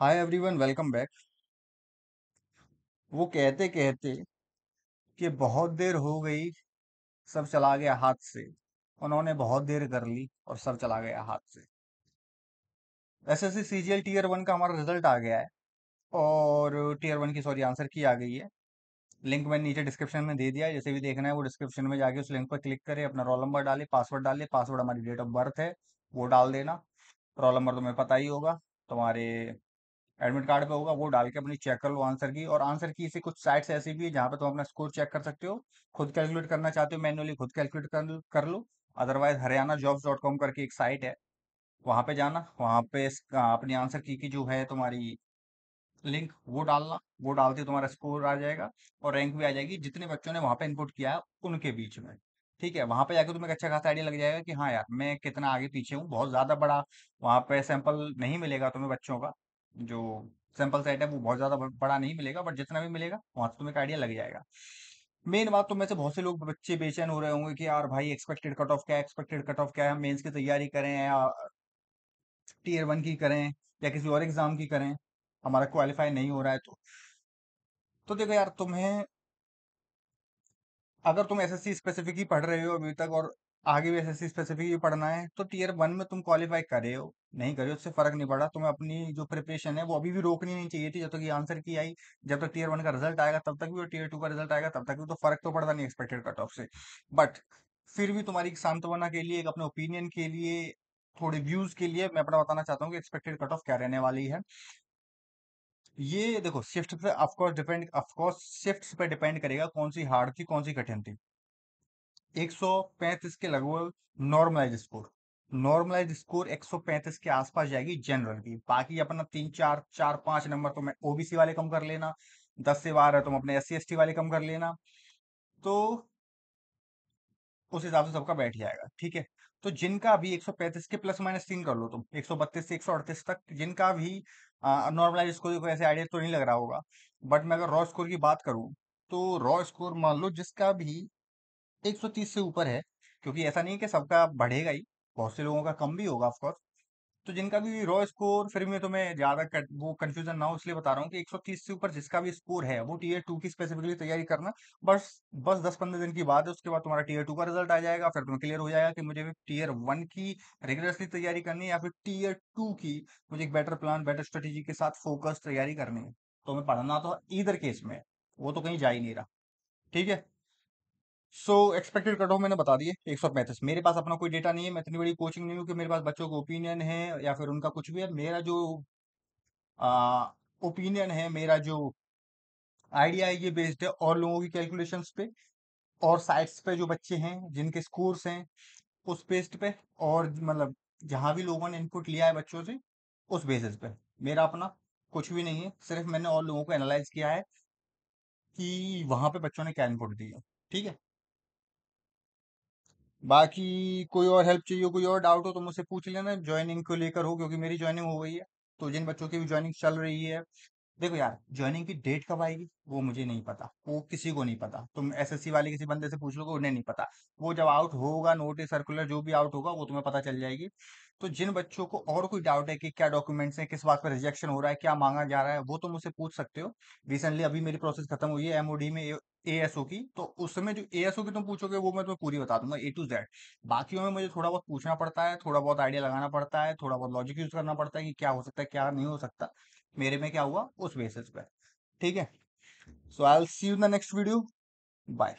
hi everyone welcome back वो कहते कहते कि बहुत देर हो गई सब चला गया हाथ से उन्होंने बहुत देर कर ली और सब चला गया हाथ से S S C C G L tier one का हमारा रिजल्ट आ गया है और टीयर वन की सॉरी आंसर की आ गई है लिंक मैंने नीचे डिस्क्रिप्शन में दे दिया है जैसे भी देखना है वो डिस्क्रिप्शन में जाके उस लिंक पर क्लिक करें अपना रोल नंबर डालें पासवर्ड डालें पासवर्ड हमारी डेट ऑफ बर्थ है वो डाल देना रोल नंबर तुम्हें पता ही होगा तुम्हारे एडमिट कार्ड पे होगा वो डाल के अपनी चेक कर लो आंसर की और आंसर की से कुछ साइट्स ऐसी भी है जहाँ पे तुम तो अपना स्कोर चेक कर सकते हो खुद कैलकुलेट करना चाहते हो मैनुअली खुद कैलकुलेट कर, कर लो otherwise Haryana jobs dot com करके एक साइट है वहाँ पे जाना वहाँ पे अपनी आंसर की की जो है तुम्हारी लिंक वो डालना वो डालते तुम्हारा स्कोर आ जाएगा और रैंक भी आ जाएगी जितने बच्चों ने वहाँ पे इनपुट किया है उनके बीच में ठीक है वहाँ पे जाकर तुम्हें अच्छा खासा आइडिया लग जाएगा कि हाँ यार मैं कितना आगे पीछे हूँ बहुत ज्यादा बड़ा वहाँ पे सैंपल नहीं मिलेगा तुम्हें बच्चों का जो सैंपल सेट है वो बहुत ज्यादा बड़ा नहीं मिलेगा बट जितना भी मिलेगा वहां से तुम्हें आइडिया लग जाएगा मेन बात तो मैं से बहुत से लोग बच्चे बेचैन हो रहे होंगे कि यार भाई एक्सपेक्टेड कट ऑफ क्या एक्सपेक्टेड कट ऑफ क्या है मेन्स की तैयारी करें या टीयर वन की करें या किसी और एग्जाम की करें हमारा क्वालिफाई नहीं हो रहा है तो तो देखो यार तुम्हें अगर तुम एसएससी स्पेसिफिक ही पढ़ रहे हो अभी तक और आगे भी एसएससी स्पेसिफिक भी पढ़ना है तो टीयर वन में तुम क्वालिफाई करे हो नहीं करे हो उससे फर्क नहीं पड़ा तुम्हें अपनी जो प्रिपरेशन है वो अभी भी रोकनी नहीं चाहिए थी जब तक ये आंसर की आई जब तक टीयर वन का रिजल्ट आएगा तब तक भी और टीयर टू का रिजल्ट आएगा तब तक भी तो फर्क तो पड़ता नहीं एक्सपेक्टेड कट ऑफ से बट फिर भी तुम्हारी सांत्वना के लिए एक अपने ओपिनियन के लिए थोड़े व्यूज के लिए मैं अपना बताना चाहता हूँ कि एक्सपेक्टेड कट ऑफ क्या रहने वाली है ये देखो शिफ्ट पे ऑफकोर्स डिपेंड ऑफकोर्स शिफ्ट पे डिपेंड करेगा कौन सी हार्ड थी कौन सी कठिन थी एक के लगभग नॉर्मलाइज स्कोर नॉर्मलाइज स्कोर 135 के आसपास जाएगी जनरल की बाकी अपना तीन चार चार पांच नंबर तो मैं ओबीसी वाले कम कर लेना दस से बारह तुम तो अपने एस सी वाले कम कर लेना तो उस हिसाब से सबका बैठ जाएगा ठीक है तो जिनका भी 135 के प्लस माइनस तीन कर लो तुम 132 से 138 तक जिनका भी नॉर्मलाइज स्कोर को ऐसे आइडिया तो नहीं लग रहा होगा बट मैं अगर रॉ स्कोर की बात करूं तो रॉ स्कोर मान लो जिसका भी 130 से ऊपर है क्योंकि ऐसा नहीं है कि सबका बढ़ेगा ही बहुत से लोगों का कम भी होगा ऑफकोर्स तो जिनका भी रॉ स्कोर फिर में तो मैं ज्यादा वो कंफ्यूजन ना हो इसलिए बता रहा हूँ कि 130 से ऊपर जिसका भी स्कोर है वो टीयर टू की स्पेसिफिकली तैयारी करना बस बस दस पंद्रह दिन की बात है उसके बाद तुम्हारा टीयर टू का रिजल्ट आ जाएगा फिर तुम्हें क्लियर हो जाएगा कि मुझे टीयर वन की रेगुलरसली तैयारी करनी है या फिर टीयर टू की मुझे एक बेटर प्लान बेटर स्ट्रेटेजी के साथ फोकस तैयारी करनी है तो मैं पढ़ना तो इधर केस में वो तो कहीं जा ही नहीं रहा ठीक है सो एक्सपेक्टेड कट ऑफ मैंने बता दिए एक सौ पैंतीस मेरे पास अपना कोई डेटा नहीं है मैं इतनी बड़ी कोचिंग नहीं हूँ कि मेरे पास बच्चों का ओपिनियन है या फिर उनका कुछ भी है मेरा जो ओपिनियन है मेरा जो आइडिया है ये बेस्ड है और लोगों की कैलकुलेशन पे और साइट्स पे जो बच्चे हैं जिनके स्कोर्स हैं उस बेस्ड पे और मतलब जहाँ भी लोगों ने इनपुट लिया है बच्चों से उस बेसिस पे मेरा अपना कुछ भी नहीं है सिर्फ मैंने और लोगों को एनालाइज किया है कि वहाँ पे बच्चों ने क्या इनपुट दिया ठीक है बाकी कोई और हेल्प चाहिए कोई और डाउट हो तो मुझसे पूछ लेना ज्वाइनिंग को लेकर हो क्योंकि मेरी ज्वाइनिंग हो गई है तो जिन बच्चों की भी ज्वाइनिंग चल रही है देखो यार ज्वाइनिंग की डेट कब आएगी वो मुझे नहीं पता वो किसी को नहीं पता तुम एसएससी वाले किसी बंदे से पूछ लोगे उन्हें नहीं पता वो जब आउट होगा नोटिस सर्कुलर जो भी आउट होगा वो तुम्हें पता चल जाएगी तो जिन बच्चों को और कोई डाउट है कि क्या डॉक्यूमेंट्स हैं किस बात पर रिजेक्शन हो रहा है क्या मांगा जा रहा है वो तुम उसे पूछ सकते हो रिसेंटली अभी मेरी प्रोसेस खत्म हुई है एमओडी में ए की तो उस समय जो एएसओ की तुम पूछोगे वो मैं तुम्हें पूरी बता दूंगा ए टू जेड बाकियों में मुझे थोड़ा बहुत पूछना पड़ता है थोड़ा बहुत आइडिया लगाना पड़ता है थोड़ा बहुत लॉजिक यूज करना पड़ता है कि क्या हो सकता है क्या नहीं हो सकता मेरे में क्या हुआ उस बेसिस पे ठीक है so I see you the next video bye